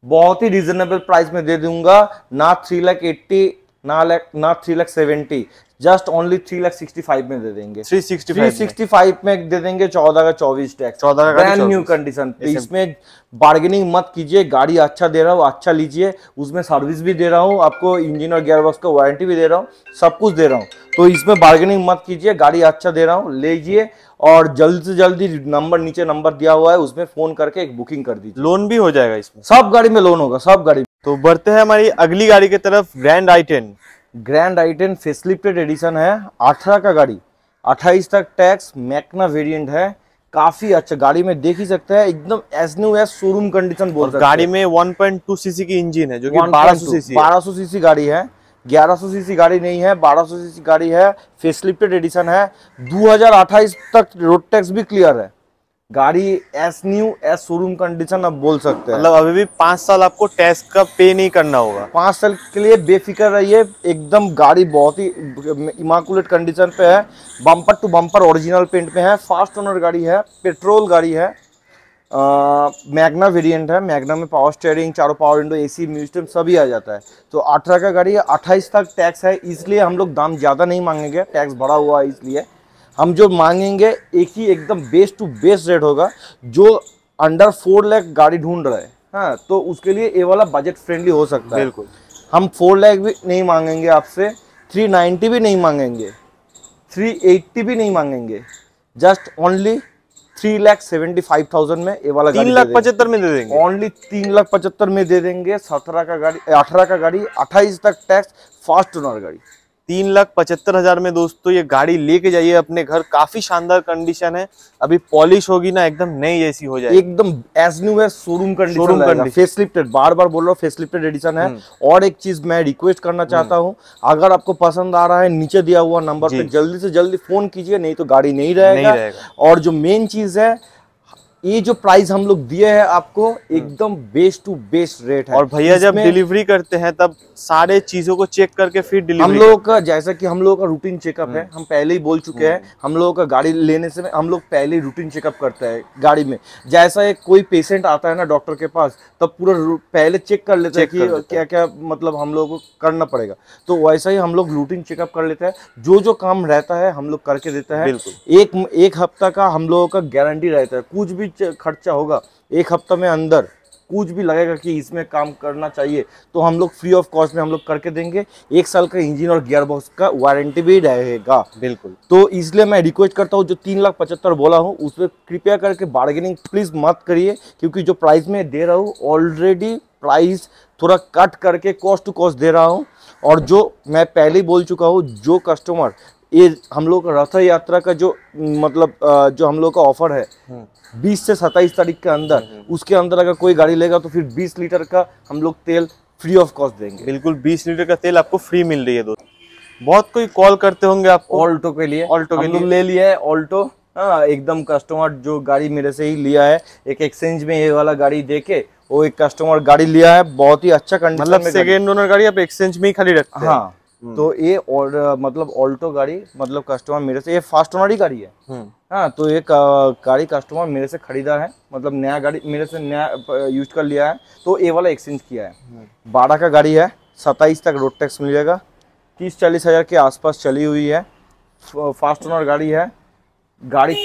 Speaker 1: बहुत ही रिजनेबल प्राइस में दे दूंगा ना थ्री लाख एट्टी ना लाख ना three lakh seventy just only three lakh sixty five में दे देंगे three sixty three sixty five में दे देंगे चौदह का चौबीस टैक्स चौदह का ब्रांड न्यू कंडीशन इसमें बार्गेनिंग मत कीजिए गाड़ी अच्छा दे रहा हूँ अच्छा लीजिए उसमें सर्विस भी दे रहा हूँ आपको इंजन और बॉक्स का वारंटी भी दे रहा हूँ सब कुछ दे रहा हूँ तो इसमें बार्गेनिंग मत कीजिए गाड़ी अच्छा दे रहा हूँ लीजिए और जल्द से जल्द नंबर नीचे नंबर दिया हुआ है उसमें फोन करके एक बुकिंग कर दीजिए लोन भी हो जाएगा इसमें सब गाड़ी में लोन होगा सब गाड़ी तो बढ़ते हैं हमारी अगली गाड़ी की तरफ grand I ten grand I ten facelifted edition है अठारह का गाड़ी अट्ठाईस तक टैक्स मैकना वेरियंट है काफी अच्छा गाड़ी में देख ही सकते हैं एकदम as new as showroom condition बोल है गाड़ी
Speaker 2: में वन टू सीसी की
Speaker 1: इंजिन है जो कि सौ सीसी सौ सीसी गाड़ी है 1100 सीसी गाड़ी नहीं है 1200 सीसी गाड़ी है फेसलिफ्टेड एडिशन है 2028 तक रोड टैक्स भी क्लियर है गाड़ी as new as showroom condition आप बोल सकते हैं मतलब अभी भी पाँच साल आपको टैक्स का पे नहीं करना होगा पांच साल के लिए बेफिक्र रहिए एकदम गाड़ी बहुत ही इमाकुलेट कंडीशन पे है bumper to bumper original paint पे है फास्ट ओनर गाड़ी है पेट्रोल गाड़ी है मैगना वेरिएंट है मैगना में पावर स्टेयरिंग चारों पावर विंडो एसी म्यूजियम सभी आ जाता है तो अठारह का गाड़ी अट्ठाईस तक टैक्स है इसलिए हम लोग दाम ज़्यादा नहीं मांगेंगे टैक्स बढ़ा हुआ है इसलिए हम जो मांगेंगे एक ही एकदम बेस्ट टू बेस्ट रेट होगा जो अंडर फोर लैख गाड़ी ढूंढ रहे हैं हाँ तो उसके लिए ये वाला बजट फ्रेंडली हो सकता है बिल्कुल हम फोर लैख भी नहीं मांगेंगे आपसे थ्री नाइन्टी भी नहीं मांगेंगे थ्री एट्टी भी नहीं मांगेंगे just only three lakh seventy five thousand में ये वाला तीन लाख पचहत्तर में दे देंगे ओनली तीन लाख पचहत्तर में दे देंगे सत्रह का गाड़ी अठारह
Speaker 2: का गाड़ी अट्ठाईस तक टैक्स फास्ट ओनर गाड़ी तीन लाख पचहत्तर हजार में दोस्तों ये गाड़ी लेके जाइए अपने घर काफी शानदार कंडीशन है अभी पॉलिश होगी ना एकदम नई जैसी हो जाए एकदम एज न्यू है शोरूम कंडीशन फेसलिफ्टेड बार बार बोल रहा हूँ फेसलिफ्टेड एडिशन है हम्म।
Speaker 1: और एक चीज मैं रिक्वेस्ट करना चाहता हम्म। हूँ अगर आपको पसंद आ रहा है नीचे दिया हुआ नंबर पे जल्दी से जल्दी फोन कीजिए नहीं तो गाड़ी नहीं रहेगा और जो मेन चीज है ये जो प्राइस हम लोग दिए हैं आपको एकदम बेस्ट टू बेस्ट रेट है और भैया जब डिलीवरी करते हैं तब सारे चीजों को चेक करके फिर डिलीवरी हम लोगों का जैसा कि हम लोगों का रूटीन चेकअप है हम्म। हम पहले ही बोल चुके हैं हम्म। हम लोगों का गाड़ी लेने से हम लोग पहले ही रूटीन चेकअप करते हैं गाड़ी में जैसा एक कोई पेशेंट आता है ना डॉक्टर के पास तब पूरा पहले चेक कर लेते हैं कि क्या क्या मतलब हम लोग को करना पड़ेगा तो वैसा ही हम लोग रूटीन चेकअप कर लेते हैं जो जो काम रहता है हम लोग करके देते हैं एक हफ्ता का हम लोगों का गारंटी रहता है कुछ भी भी खर्चा होगा एक हफ्ता में अंदर कुछ भी लगेगा कि इसमें काम करना चाहिए तो हम लोग फ्री ऑफ कॉस्ट में हम लोग करके देंगे एक साल का इंजन और गियर बॉक्स का वारंटी भी रहेगा बिल्कुल तो इसलिए मैं रिक्वेस्ट करता हूँ जो तीन लाख पचहत्तर बोला हूँ उसमें कृपया करके बार्गेनिंग प्लीज़ मत करिए क्योंकि जो प्राइस में दे रहा हूँ ऑलरेडी प्राइस थोड़ा कट करके कॉस्ट टू कॉस्ट दे रहा हूँ और जो मैं पहले ही बोल चुका हूँ जो कस्टमर ये हम लोग रथ यात्रा का जो मतलब जो हम लोग का ऑफर है 20 हम्म। से 27 तारीख के अंदर हम्म, हम्म। उसके अंदर अगर कोई गाड़ी लेगा तो फिर 20 लीटर का हम लोग तेल फ्री ऑफ कॉस्ट देंगे
Speaker 2: बिल्कुल 20 लीटर का तेल आपको फ्री मिल रही है दोस्तों बहुत कोई कॉल करते होंगे आपको ऑल्टो के लिए ऑल्टो के लिए ले लिया है ऑल्टो हाँ एकदम कस्टमर जो गाड़ी मेरे से ही लिया है
Speaker 1: एक एक्सचेंज में ये वाला गाड़ी देके वो एक कस्टमर गाड़ी लिया है बहुत ही अच्छा कंडीशन मतलब सेकेंड
Speaker 2: ओनर गाड़ी आप एक्सचेंज में ही खाली रखते हैं हाँ हम्म।
Speaker 1: तो ये मतलब ऑल्टो गाड़ी मतलब कस्टमर मेरे से ये फास्ट ओनर ही गाड़ी है हम्म। हाँ तो ये गाड़ी कस्टमर मेरे से खरीदा है मतलब नया गाड़ी मेरे से नया यूज कर लिया है तो ये वाला एक्सचेंज किया है हम्म। बारह का गाड़ी है सत्ताईस तक रोड टैक्स मिल जाएगा तीस चालीस हज़ार के आसपास चली हुई है फास्ट ओनर गाड़ी है गाड़ी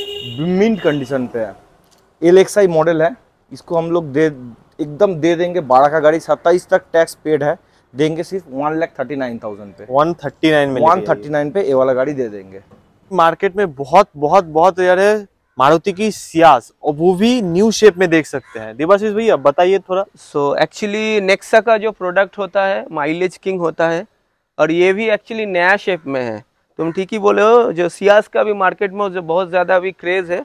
Speaker 1: मिंट कंडीशन पे है एलेक्साई मॉडल है इसको हम लोग दे एकदम दे देंगे बारह का गाड़ी सत्ताईस तक टैक्स पेड है देंगे सिर्फ one lakh thirty nine thousand पे वन थर्टी नाइन में वन थर्टी नाइन पे ये वाला गाड़ी दे देंगे
Speaker 2: मार्केट में बहुत बहुत बहुत यार है मारुति की सियास और वो भी न्यू शेप में देख सकते हैं देवाशीष भैया बताइए थोड़ा सो एक्चुअली नेक्सा का जो प्रोडक्ट होता है
Speaker 3: माइलेज किंग होता है और ये भी एक्चुअली नया शेप में है तुम ठीक ही बोले हो जो सियास का भी मार्केट में जो बहुत ज़्यादा अभी क्रेज़ है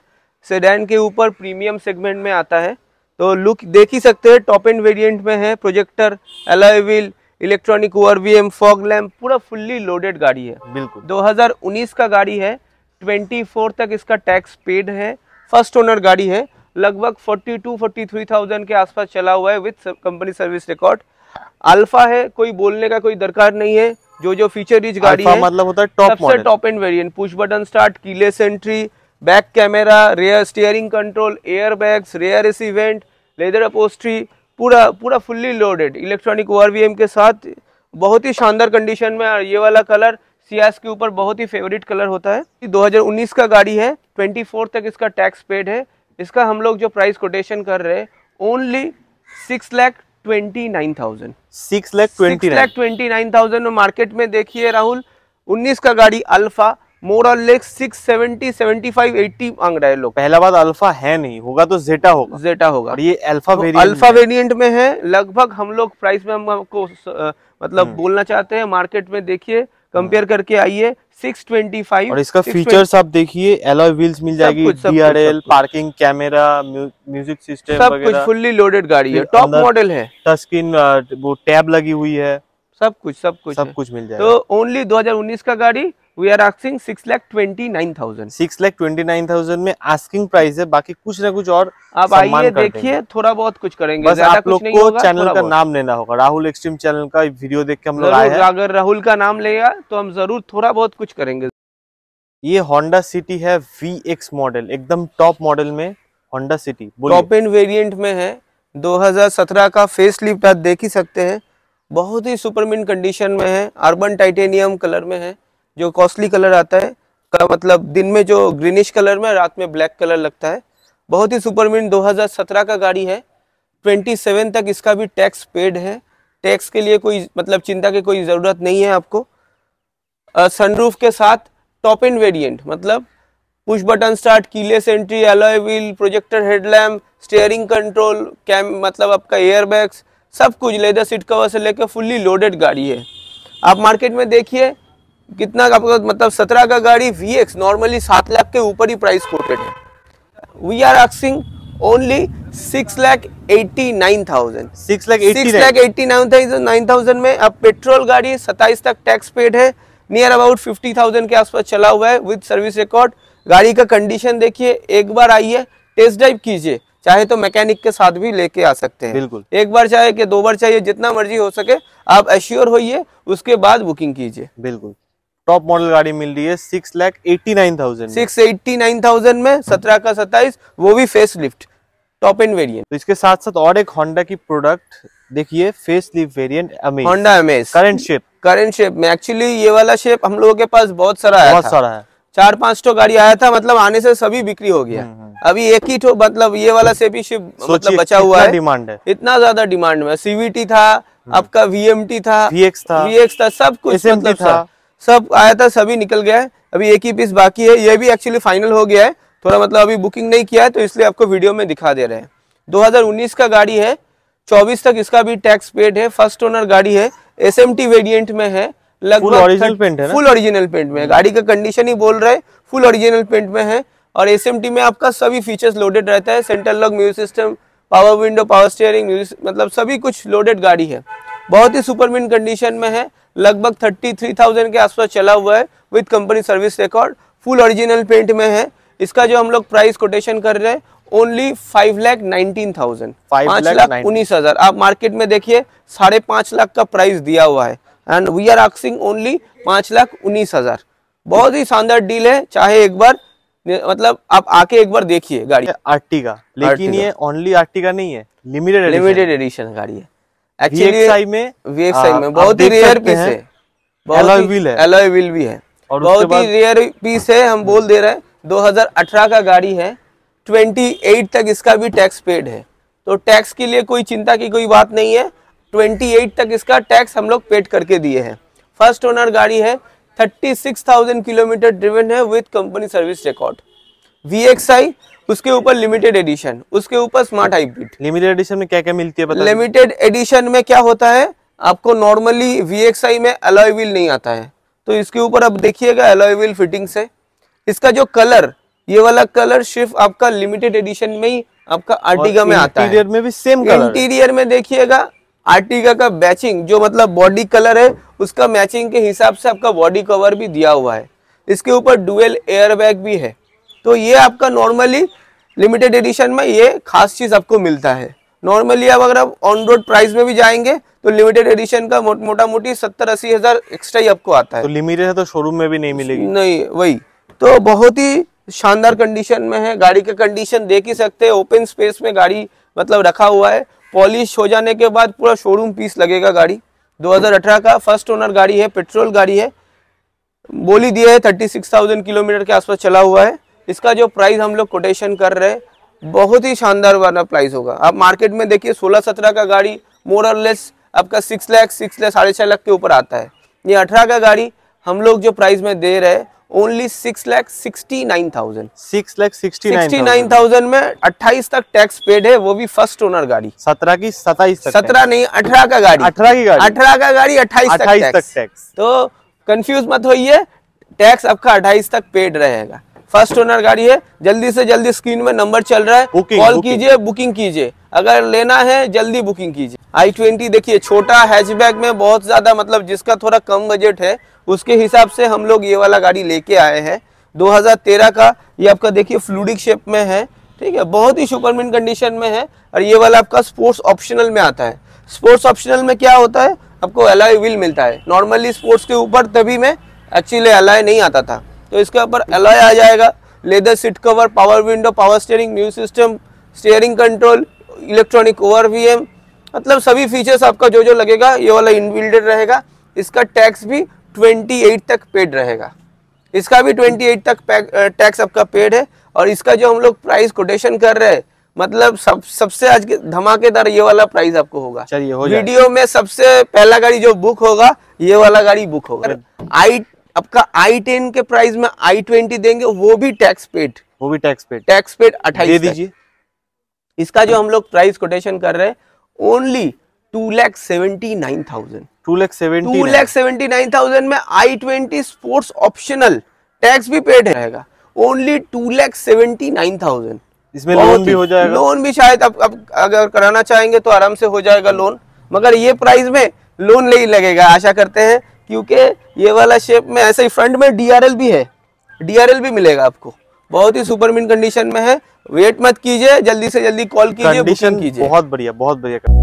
Speaker 3: सेडैन के ऊपर प्रीमियम सेगमेंट में आता है तो लुक देख ही सकते हैं टॉप एंड वेरिएंट में है projector alloy wheel electronic over ORVM fog lamp पूरा फुल्ली लोडेड गाड़ी है बिल्कुल 2019 का गाड़ी है 24 तक इसका टैक्स पेड है फर्स्ट ओनर गाड़ी है लगभग 42 43,000 के आसपास चला हुआ है with company service record alpha है कोई बोलने का कोई दरकार नहीं है जो जो फीचर रिच गाड़ी है मतलब होता है टॉप सबसे top end variant push button start keyless entry back camera rear steering control air bags rear इस इवेंट लेदर अपोस्ट्री पूरा पूरा फुल्ली लोडेड इलेक्ट्रॉनिक ओ के साथ बहुत ही शानदार कंडीशन में ये वाला कलर सियास के ऊपर बहुत ही फेवरेट कलर होता है 2019 का गाड़ी है 24 तक इसका टैक्स पेड है इसका हम लोग जो प्राइस कोटेशन कर रहे हैं only six lakh twenty nine thousand
Speaker 2: six lakh twenty lakh
Speaker 3: twenty nine thousand market में देखिए राहुल 19 का गाड़ी अल्फा और लेक six seventy seventy five eighty मांग रहे लोग पहला
Speaker 2: बात अल्फा है नहीं होगा तो जेटा होगा
Speaker 3: जेटा होगा और ये
Speaker 2: अल्फा तो वेरिएंट अल्फा
Speaker 3: वेरिएंट में है लगभग हम लोग प्राइस में हम आपको मतलब हम्म। बोलना चाहते हैं मार्केट में देखिए कंपेयर हाँ। करके आइए 625 और इसका फीचर्स आप
Speaker 2: देखिए एलॉय व्हील्स मिल जाएगी DRL parking camera music system सब कुछ फुल्ली लोडेड गाड़ी है टॉप मॉडल है टच वो टैब लगी हुई है सब कुछ सब कुछ सब कुछ मिल तो जाएगा तो
Speaker 3: ओनली 2019 का गाड़ी we are asking six lakh
Speaker 2: twenty nine thousand six lakh twenty nine thousand में आस्किंग प्राइस है बाकी कुछ ना कुछ और आप आइए देखिए
Speaker 3: थोड़ा बहुत कुछ
Speaker 2: करेंगे बस आप लोग को चैनल का नाम लेना होगा राहुल एक्सट्रीम चैनल का वीडियो देख के हम लोग आए हैं अगर राहुल का नाम लेगा तो हम जरूर थोड़ा बहुत कुछ करेंगे ये होंडा सिटी है वी एक्स मॉडल एकदम टॉप मॉडल में Honda City top end variant में है 2017 का फेस लिफ्ट आप देख ही सकते हैं बहुत ही
Speaker 3: सुपरमिन कंडीशन में है अर्बन टाइटेनियम कलर में है जो कॉस्टली कलर आता है का मतलब दिन में जो ग्रीनिश कलर में रात में ब्लैक कलर लगता है बहुत ही सुपरमिन 2017 का गाड़ी है 27 तक इसका भी टैक्स पेड है टैक्स के लिए कोई मतलब चिंता की कोई ज़रूरत नहीं है आपको सनरूफ के साथ टॉप एंड वेरियंट मतलब push button start keyless entry alloy wheel projector headlamp steering control cam मतलब आपका एयरबैग्स सब कुछ लेदर सीट कवर से लेकर फुल्ली लोडेड गाड़ी है आप मार्केट में देखिए कितना का आपका मतलब, मतलब सत्रह का गाड़ी वी एक्स नॉर्मली सात लाख के ऊपर ही प्राइस कोटेड है we are asking only six lakh eighty nine thousand six lakh six lakh eighty nine thousand nine thousand में अब पेट्रोल गाड़ी सत्ताईस तक टैक्स पेड है नियर अबाउट फिफ्टी थाउजेंड के आसपास चला हुआ है विद सर्विस रिकॉर्ड गाड़ी का कंडीशन देखिए एक बार आइए टेस्ट ड्राइव कीजिए चाहे तो मैकेनिक के साथ भी लेके आ सकते हैं बिल्कुल एक बार चाहे कि दो बार चाहिए जितना मर्जी हो सके आप एश्योर होइए उसके बाद बुकिंग कीजिए बिल्कुल टॉप मॉडल गाड़ी मिल रही है six lakh eighty nine thousand six eighty nine thousand में सत्रह का सत्ताईस वो भी facelift top end variant तो इसके साथ साथ और एक होंडा की प्रोडक्ट देखिए facelift variant Amaze Honda Amaze current shape current shape में एक्चुअली ये वाला शेप हम लोगों के पास बहुत सारा है बहुत सारा है चार पांच तो गाड़ी आया था मतलब आने से सभी बिक्री हो गया हम्म, हम्म। अभी एक ही तो मतलब ये वाला से भी शिप मतलब बचा हुआ है डिमांड है इतना ज्यादा डिमांड में सीवीटी था हम्म। आपका वीएमटी था वीएक्स था वीएक्स था सब कुछ मतलब था, था सब आया था सभी निकल गया है अभी एक ही पीस बाकी है ये भी एक्चुअली फाइनल हो गया है थोड़ा मतलब अभी बुकिंग नहीं किया है तो इसलिए आपको वीडियो में दिखा दे रहे हैं 2019 का गाड़ी है 24 तक इसका भी टैक्स पेड है फर्स्ट ओनर गाड़ी है एस एम टी वेरियंट में है लगभग फुल ओरिजिनल पेंट में hmm. गाड़ी का कंडीशन ही बोल रहे फुल ओरिजिनल पेंट में है और एस में आपका सभी फीचर्स लोडेड रहता है central lock music system power window power steering मतलब सभी कुछ लोडेड गाड़ी है बहुत ही सुपर मिन कंडीशन में है लगभग थर्टी थ्री थाउजेंड के आसपास चला हुआ है with company service record full original paint में है इसका जो हम लोग प्राइस कोटेशन कर रहे हैं only five lakh nineteen thousand पाँच लाख उन्नीस हजार आप मार्केट में देखिए साढ़े पाँच लाख का प्राइस दिया हुआ है and we are asking only पाँच लाख उन्नीस हजार बहुत ही शानदार डील है चाहे एक बार मतलब आप आके एक बार देखिए गाड़ी आर्टिका लेकिन ये
Speaker 2: ओनली आर्टिका नहीं है लिमिटेड लिमिटेड
Speaker 3: एडिशन गाड़ी है एक्चुअली में वीएक्सआई में बहुत ही रेयर पीस है व्हील है व्हील भी है और बहुत ही रेयर पीस है हम बोल दे रहे हैं 2018 का गाड़ी है 28 तक इसका भी टैक्स पेड है तो टैक्स के लिए कोई चिंता की कोई बात नहीं है 28 तक इसका टैक्स हम लोग पेड करके दिए हैं फर्स्ट ओनर गाड़ी है 36,000 किलोमीटर ड्रिवन है with company service record V उसके ऊपर लिमिटेड एडिशन उसके ऊपर स्मार्ट हाइब्रिड लिमिटेड एडिशन में क्या क्या मिलती है लिमिटेड एडिशन में क्या होता है आपको नॉर्मली वी में अलॉय व्हील नहीं आता है तो इसके ऊपर अब देखिएगा अलॉय व्हील फिटिंग से इसका जो कलर ये वाला कलर सिर्फ आपका लिमिटेड एडिशन में ही आपका आर्टिका में आता है इंटीरियर में भी सेम कलर इंटीरियर में देखिएगा आर्टिका का मैचिंग जो मतलब बॉडी कलर है उसका मैचिंग के हिसाब से आपका बॉडी कवर भी दिया हुआ है इसके ऊपर डुअल एयरबैग भी है तो ये आपका नॉर्मली लिमिटेड एडिशन में ये खास चीज़ आपको मिलता है नॉर्मली अब अगर आप ऑन रोड प्राइस में भी जाएंगे तो लिमिटेड एडिशन का मोट, मोटा मोटी सत्तर अस्सी हज़ार एक्स्ट्रा ही आपको आता है तो
Speaker 2: लिमिटेड है तो शोरूम में भी नहीं मिलेगी नहीं वही
Speaker 3: तो बहुत ही शानदार कंडीशन में है गाड़ी का कंडीशन देख ही सकते हैं ओपन स्पेस में गाड़ी मतलब रखा हुआ है पॉलिश हो जाने के बाद पूरा शोरूम पीस लगेगा गाड़ी दो का फर्स्ट ओनर गाड़ी है पेट्रोल गाड़ी है बोली दिया है थर्टी किलोमीटर के आसपास चला हुआ है इसका जो प्राइस हम लोग कोटेशन कर रहे बहुत ही शानदार वाला प्राइस होगा आप मार्केट में देखिए सोलह सत्रह का गाड़ी मोर और लेस आपका सिक्स लाख सिक्स लाख साढ़े छः लाख के ऊपर आता है ये अठारह का गाड़ी हम लोग जो प्राइस में दे रहे हैं only six lakh sixty nine thousand six lakh sixty nine thousand में अट्ठाईस तक टैक्स पेड है वो भी फर्स्ट ओनर गाड़ी सत्रह की सताइस सत्रह नहीं अठारह का गाड़ी अठारह की गाड़ी अठारह का गाड़ी अट्ठाईस तक टैक्स तो कंफ्यूज मत होइए टैक्स आपका अट्ठाईस तक पेड रहेगा फर्स्ट ओनर गाड़ी है जल्दी से जल्दी स्क्रीन में नंबर चल रहा है कॉल कीजिए बुकिंग कीजिए अगर लेना है जल्दी बुकिंग कीजिए आई ट्वेंटी देखिए छोटा हैचबैक में बहुत ज़्यादा मतलब जिसका थोड़ा कम बजट है उसके हिसाब से हम लोग ये वाला गाड़ी लेके आए हैं 2013 का ये आपका देखिए फ्लूडिक शेप में है ठीक है बहुत ही सुपरमिन कंडीशन में है और ये वाला आपका स्पोर्ट्स ऑप्शनल में आता है स्पोर्ट्स ऑप्शनल में क्या होता है आपको एलआई व्हील मिलता है नॉर्मली स्पोर्ट्स के ऊपर तभी में एक्चुअली अलाय नहीं आता था तो इसके ऊपर एलॉय आ जाएगा leather seat cover power window power steering music system steering control electronic over मतलब सभी फीचर्स आपका जो जो लगेगा ये वाला इनबिल्डेड रहेगा इसका टैक्स भी 28 तक पेड रहेगा इसका भी 28 तक टैक्स आपका पेड है और इसका जो हम लोग प्राइस कोटेशन कर रहे हैं मतलब सब सबसे आज के धमाकेदार ये वाला प्राइस आपको होगा
Speaker 2: चलिए हो वीडियो
Speaker 3: में सबसे पहला गाड़ी जो बुक होगा ये वाला गाड़ी बुक होगा आई आपका आई टेन के प्राइस में आई ट्वेंटी देंगे वो भी टैक्स पेड वो भी टैक्स पेड टैक्स पेड अट्ठाईस दीजिए इसका जो हम लोग प्राइस कोटेशन कर रहे हैं only two lakh seventy nine thousand two lakh seventy two lakh seventy nine thousand में I twenty sports optional tax भी पेड रहेगा only two lakh seventy nine thousand इसमें लोन भी हो जाएगा लोन भी शायद अब अब अगर कराना चाहेंगे तो आराम से हो जाएगा लोन मगर ये प्राइस में लोन नहीं लगेगा आशा करते हैं क्योंकि ये वाला शेप में ऐसे ही फ्रंट में डीआरएल भी है डीआरएल भी मिलेगा आपको बहुत ही सुपरमिन कंडीशन में है वेट मत कीजिए जल्दी से जल्दी कॉल कीजिए
Speaker 2: बुकिंग कीजिए बहुत बढ़िया बहुत बढ़िया